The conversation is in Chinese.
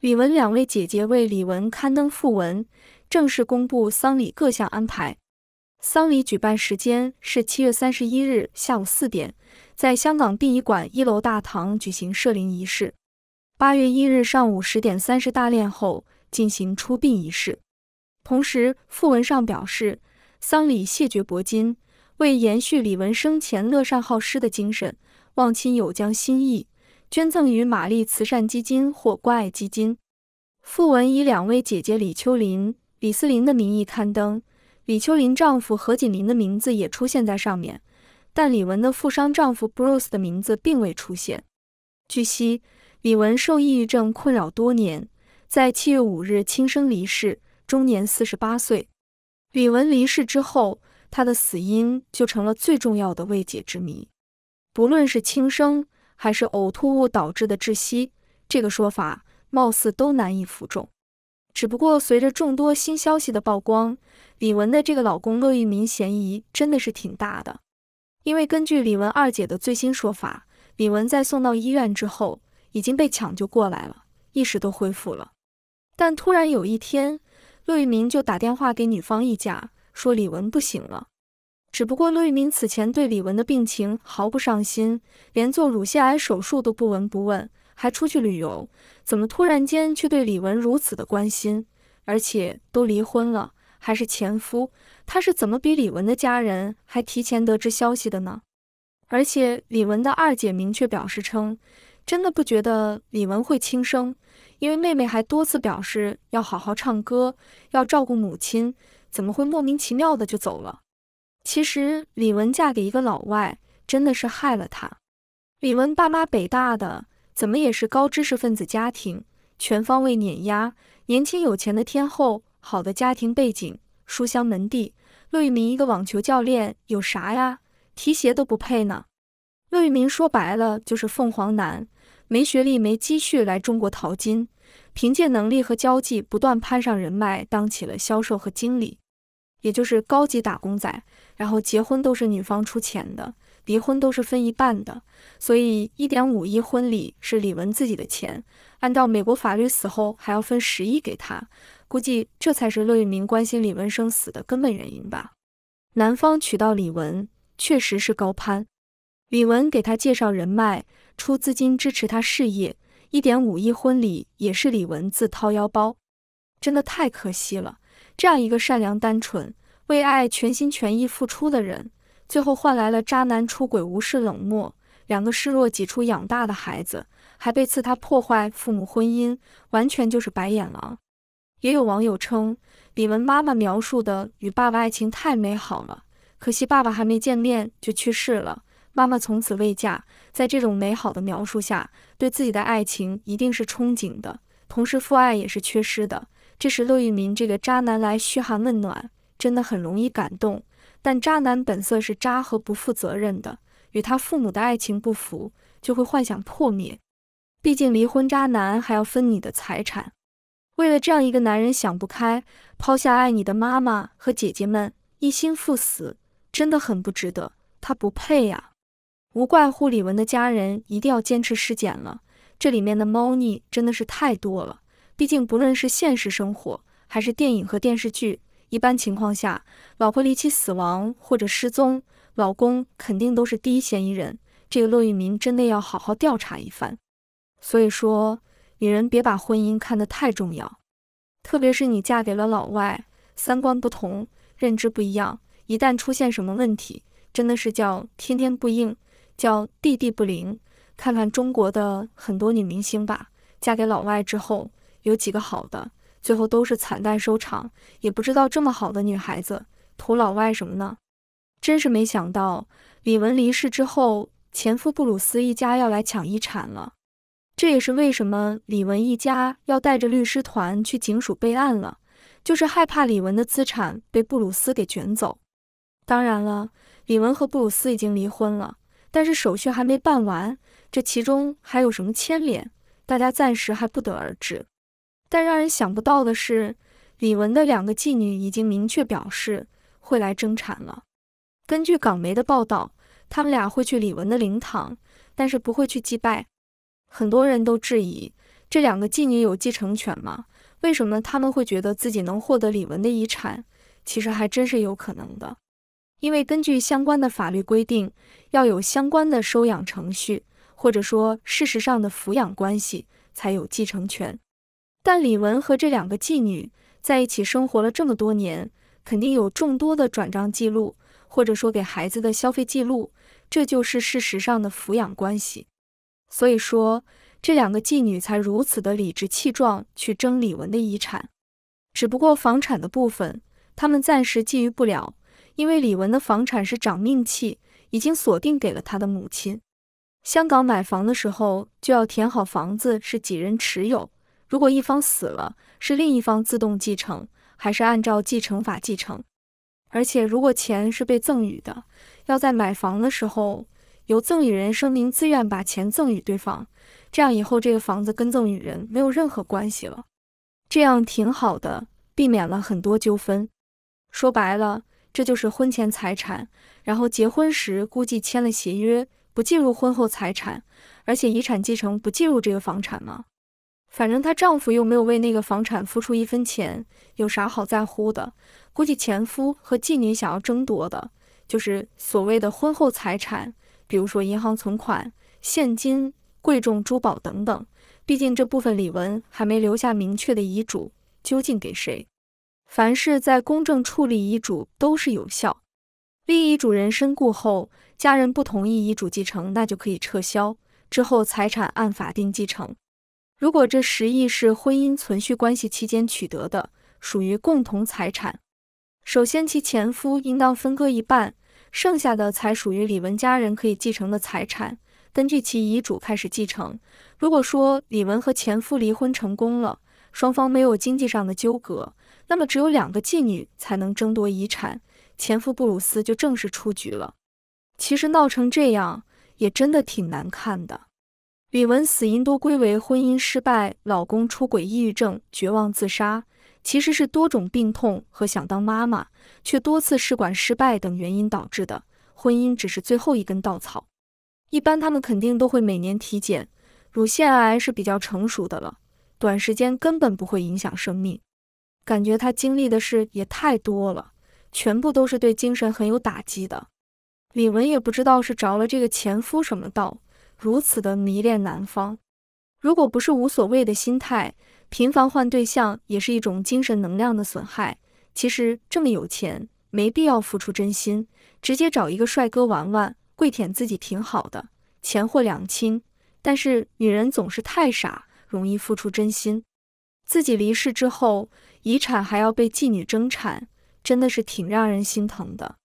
李玟两位姐姐为李玟刊登讣文，正式公布丧礼各项安排。丧礼举办时间是七月三十一日下午四点，在香港殡仪馆一楼大堂举行设灵仪式。八月一日上午十点三十大殓后进行出殡仪式。同时，讣文上表示，丧礼谢绝铂金，为延续李玟生前乐善好施的精神，望亲友将心意。捐赠于玛丽慈善基金或关爱基金。傅文以两位姐姐李秋林、李思林的名义刊登，李秋林丈夫何锦林的名字也出现在上面，但李文的富商丈夫 Bruce 的名字并未出现。据悉，李文受抑郁症困扰多年，在七月五日轻生离世，终年四十八岁。李文离世之后，他的死因就成了最重要的未解之谜。不论是轻生。还是呕吐物导致的窒息，这个说法貌似都难以服众。只不过随着众多新消息的曝光，李文的这个老公乐玉明嫌疑真的是挺大的。因为根据李文二姐的最新说法，李文在送到医院之后已经被抢救过来了，意识都恢复了。但突然有一天，乐玉明就打电话给女方一家，说李文不行了。只不过，陆玉明此前对李文的病情毫不上心，连做乳腺癌手术都不闻不问，还出去旅游。怎么突然间却对李文如此的关心？而且都离婚了，还是前夫，他是怎么比李文的家人还提前得知消息的呢？而且李文的二姐明确表示称，真的不觉得李文会轻生，因为妹妹还多次表示要好好唱歌，要照顾母亲，怎么会莫名其妙的就走了？其实李文嫁给一个老外真的是害了她。李文爸妈北大的，怎么也是高知识分子家庭，全方位碾压年轻有钱的天后。好的家庭背景，书香门第。乐玉明一个网球教练有啥呀？提鞋都不配呢。乐玉明说白了就是凤凰男，没学历没积蓄来中国淘金，凭借能力和交际不断攀上人脉，当起了销售和经理。也就是高级打工仔，然后结婚都是女方出钱的，离婚都是分一半的，所以一点五亿婚礼是李文自己的钱，按照美国法律，死后还要分十亿给他，估计这才是乐玉明关心李文生死的根本原因吧。男方娶到李文确实是高攀，李文给他介绍人脉，出资金支持他事业，一点五亿婚礼也是李文自掏腰包，真的太可惜了。这样一个善良单纯、为爱全心全意付出的人，最后换来了渣男出轨、无视冷漠，两个失落、挤出养大的孩子，还被刺他破坏父母婚姻，完全就是白眼狼。也有网友称，李文妈妈描述的与爸爸爱情太美好了，可惜爸爸还没见面就去世了，妈妈从此未嫁。在这种美好的描述下，对自己的爱情一定是憧憬的，同时父爱也是缺失的。这时，乐玉明这个渣男来嘘寒问暖，真的很容易感动。但渣男本色是渣和不负责任的，与他父母的爱情不符，就会幻想破灭。毕竟离婚渣男还要分你的财产，为了这样一个男人想不开，抛下爱你的妈妈和姐姐们，一心赴死，真的很不值得。他不配呀！无怪乎李文的家人一定要坚持尸检了，这里面的猫腻真的是太多了。毕竟，不论是现实生活还是电影和电视剧，一般情况下，老婆离奇死亡或者失踪，老公肯定都是第一嫌疑人。这个乐玉明真的要好好调查一番。所以说，女人别把婚姻看得太重要，特别是你嫁给了老外，三观不同，认知不一样，一旦出现什么问题，真的是叫天天不应，叫地地不灵。看看中国的很多女明星吧，嫁给老外之后。有几个好的，最后都是惨淡收场。也不知道这么好的女孩子图老外什么呢？真是没想到，李文离世之后，前夫布鲁斯一家要来抢遗产了。这也是为什么李文一家要带着律师团去警署备案了，就是害怕李文的资产被布鲁斯给卷走。当然了，李文和布鲁斯已经离婚了，但是手续还没办完，这其中还有什么牵连，大家暂时还不得而知。但让人想不到的是，李文的两个妓女已经明确表示会来争产了。根据港媒的报道，他们俩会去李文的灵堂，但是不会去祭拜。很多人都质疑这两个妓女有继承权吗？为什么他们会觉得自己能获得李文的遗产？其实还真是有可能的，因为根据相关的法律规定，要有相关的收养程序，或者说事实上的抚养关系，才有继承权。但李文和这两个妓女在一起生活了这么多年，肯定有众多的转账记录，或者说给孩子的消费记录，这就是事实上的抚养关系。所以说，这两个妓女才如此的理直气壮去争李文的遗产。只不过房产的部分，他们暂时觊觎不了，因为李文的房产是长命器，已经锁定给了他的母亲。香港买房的时候就要填好房子是几人持有。如果一方死了，是另一方自动继承，还是按照继承法继承？而且如果钱是被赠与的，要在买房的时候由赠与人声明自愿把钱赠与对方，这样以后这个房子跟赠与人没有任何关系了，这样挺好的，避免了很多纠纷。说白了，这就是婚前财产。然后结婚时估计签了协约，不计入婚后财产，而且遗产继承不计入这个房产吗？反正她丈夫又没有为那个房产付出一分钱，有啥好在乎的？估计前夫和妓女想要争夺的就是所谓的婚后财产，比如说银行存款、现金、贵重珠宝等等。毕竟这部分李文还没留下明确的遗嘱，究竟给谁？凡是在公证处立遗嘱都是有效。立遗嘱人身故后，家人不同意遗嘱继承，那就可以撤销，之后财产按法定继承。如果这十亿是婚姻存续关系期间取得的，属于共同财产。首先，其前夫应当分割一半，剩下的才属于李文家人可以继承的财产。根据其遗嘱开始继承。如果说李文和前夫离婚成功了，双方没有经济上的纠葛，那么只有两个继女才能争夺遗产，前夫布鲁斯就正式出局了。其实闹成这样，也真的挺难看的。李文死因多归为婚姻失败、老公出轨、抑郁症、绝望自杀，其实是多种病痛和想当妈妈却多次试管失败等原因导致的。婚姻只是最后一根稻草。一般他们肯定都会每年体检，乳腺癌是比较成熟的了，短时间根本不会影响生命。感觉他经历的事也太多了，全部都是对精神很有打击的。李文也不知道是着了这个前夫什么道。如此的迷恋男方，如果不是无所谓的心态，频繁换对象也是一种精神能量的损害。其实这么有钱，没必要付出真心，直接找一个帅哥玩玩，跪舔自己挺好的，钱货两清。但是女人总是太傻，容易付出真心，自己离世之后，遗产还要被妓女争产，真的是挺让人心疼的。